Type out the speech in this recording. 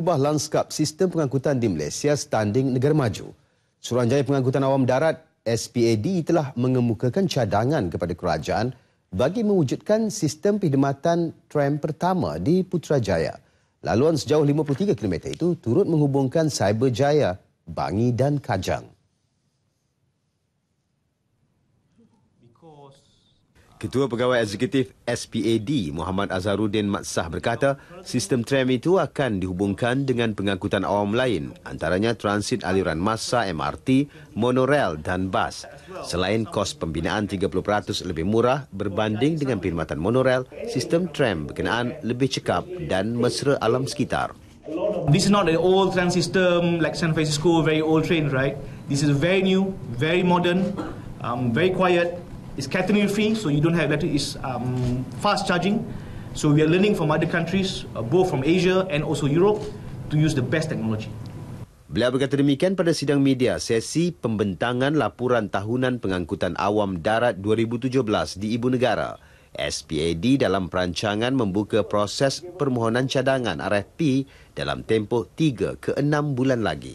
ubah lanskap sistem pengangkutan di Malaysia standing negara maju. Suruhanjaya Pengangkutan Awam Darat SPAD telah mengemukakan cadangan kepada kerajaan bagi mewujudkan sistem perkhidmatan tram pertama di Putrajaya. Laluan sejauh 53 km itu turut menghubungkan Cyberjaya, Bangi dan Kajang. Ketua Pegawai Eksekutif SPAD Muhammad Azharuddin Matsah berkata, sistem tram itu akan dihubungkan dengan pengangkutan awam lain, antaranya transit aliran masa, MRT, monorail dan bas. Selain kos pembinaan 30% lebih murah berbanding dengan perkhidmatan monorail, sistem tram berkenaan lebih cekap dan mesra alam sekitar. This is not an old tram system like San Francisco, very old train, right? This is very new, very modern, um, very quiet, It's catenary free, so you don't have electric. It's um, fast charging. So we are learning from other countries, uh, both from Asia and also Europe, to use the best technology. Beliau berkata demikian pada sidang media sesi pembentangan laporan tahunan pengangkutan awam darat 2017 di ibu negara. SPAD dalam perancangan membuka proses permohonan cadangan RFP dalam tempoh 3 ke 6 bulan lagi.